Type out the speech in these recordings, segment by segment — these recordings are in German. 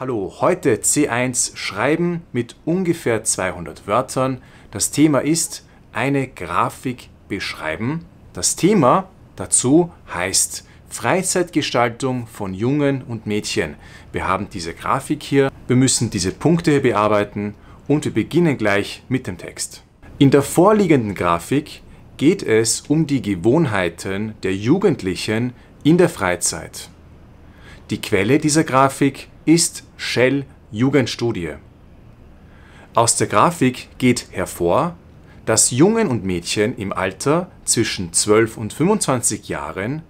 Hallo, heute C1 Schreiben mit ungefähr 200 Wörtern. Das Thema ist eine Grafik beschreiben. Das Thema dazu heißt Freizeitgestaltung von Jungen und Mädchen. Wir haben diese Grafik hier, wir müssen diese Punkte bearbeiten und wir beginnen gleich mit dem Text. In der vorliegenden Grafik geht es um die Gewohnheiten der Jugendlichen in der Freizeit. Die Quelle dieser Grafik ist Shell Jugendstudie. Aus der Grafik geht hervor, dass Jungen und Mädchen im Alter zwischen 12 und 25 Jahren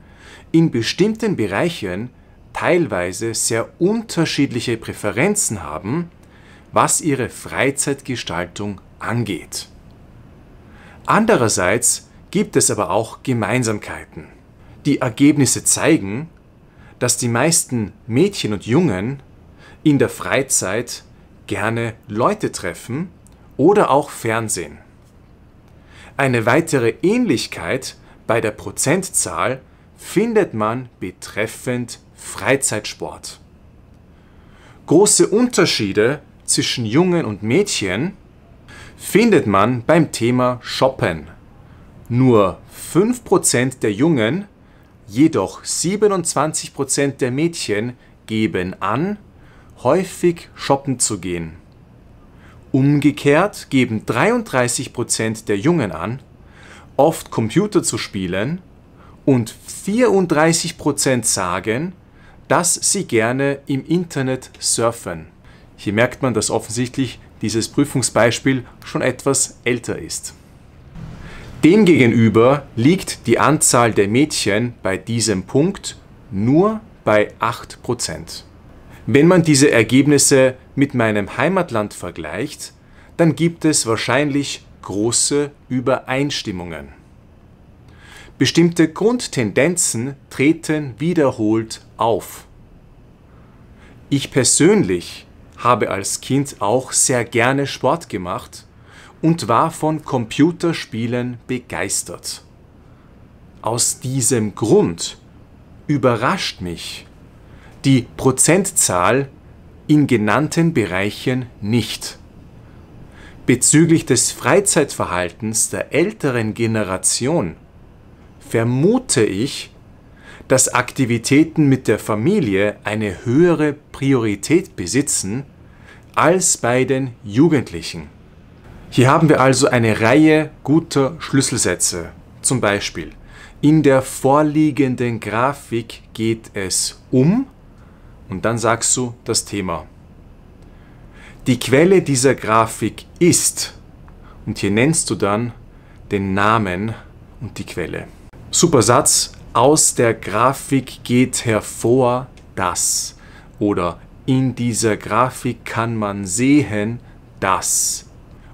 in bestimmten Bereichen teilweise sehr unterschiedliche Präferenzen haben, was ihre Freizeitgestaltung angeht. Andererseits gibt es aber auch Gemeinsamkeiten. Die Ergebnisse zeigen, dass die meisten Mädchen und Jungen in der Freizeit gerne Leute treffen oder auch Fernsehen. Eine weitere Ähnlichkeit bei der Prozentzahl findet man betreffend Freizeitsport. Große Unterschiede zwischen Jungen und Mädchen findet man beim Thema Shoppen. Nur 5% der Jungen, jedoch 27% der Mädchen geben an, häufig shoppen zu gehen. Umgekehrt geben 33% der Jungen an, oft Computer zu spielen und 34% sagen, dass sie gerne im Internet surfen. Hier merkt man, dass offensichtlich dieses Prüfungsbeispiel schon etwas älter ist. Demgegenüber liegt die Anzahl der Mädchen bei diesem Punkt nur bei 8%. Wenn man diese Ergebnisse mit meinem Heimatland vergleicht, dann gibt es wahrscheinlich große Übereinstimmungen. Bestimmte Grundtendenzen treten wiederholt auf. Ich persönlich habe als Kind auch sehr gerne Sport gemacht und war von Computerspielen begeistert. Aus diesem Grund überrascht mich die Prozentzahl in genannten Bereichen nicht. Bezüglich des Freizeitverhaltens der älteren Generation vermute ich, dass Aktivitäten mit der Familie eine höhere Priorität besitzen als bei den Jugendlichen. Hier haben wir also eine Reihe guter Schlüsselsätze. Zum Beispiel, in der vorliegenden Grafik geht es um und dann sagst du das Thema. Die Quelle dieser Grafik ist und hier nennst du dann den Namen und die Quelle. Super Satz, aus der Grafik geht hervor das oder in dieser Grafik kann man sehen das.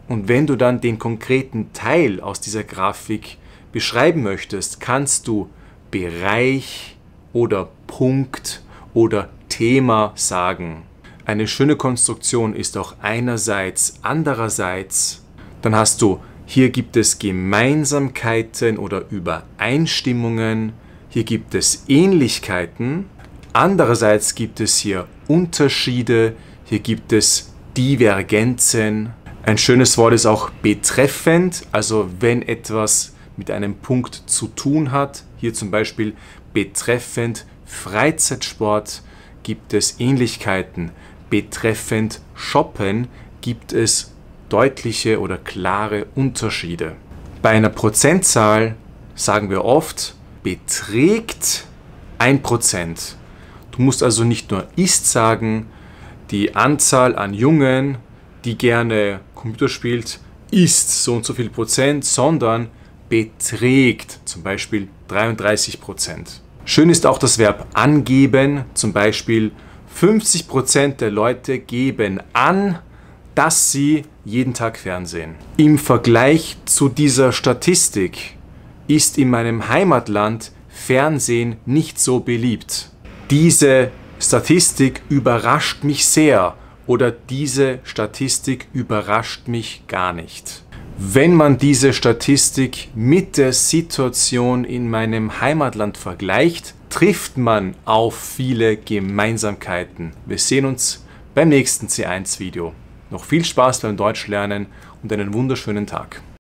Und wenn du dann den konkreten Teil aus dieser Grafik beschreiben möchtest, kannst du Bereich oder Punkt oder Thema sagen. Eine schöne Konstruktion ist auch einerseits, andererseits. Dann hast du, hier gibt es Gemeinsamkeiten oder Übereinstimmungen. Hier gibt es Ähnlichkeiten. Andererseits gibt es hier Unterschiede. Hier gibt es Divergenzen. Ein schönes Wort ist auch betreffend, also wenn etwas mit einem Punkt zu tun hat. Hier zum Beispiel betreffend Freizeitsport gibt es Ähnlichkeiten. Betreffend Shoppen gibt es deutliche oder klare Unterschiede. Bei einer Prozentzahl sagen wir oft, beträgt 1%. Du musst also nicht nur ist sagen, die Anzahl an Jungen, die gerne Computer spielt, ist so und so viel Prozent, sondern beträgt zum Beispiel 33 Prozent. Schön ist auch das Verb angeben, zum Beispiel 50% der Leute geben an, dass sie jeden Tag Fernsehen. Im Vergleich zu dieser Statistik ist in meinem Heimatland Fernsehen nicht so beliebt. Diese Statistik überrascht mich sehr oder diese Statistik überrascht mich gar nicht. Wenn man diese Statistik mit der Situation in meinem Heimatland vergleicht, trifft man auf viele Gemeinsamkeiten. Wir sehen uns beim nächsten C1-Video. Noch viel Spaß beim Deutsch lernen und einen wunderschönen Tag.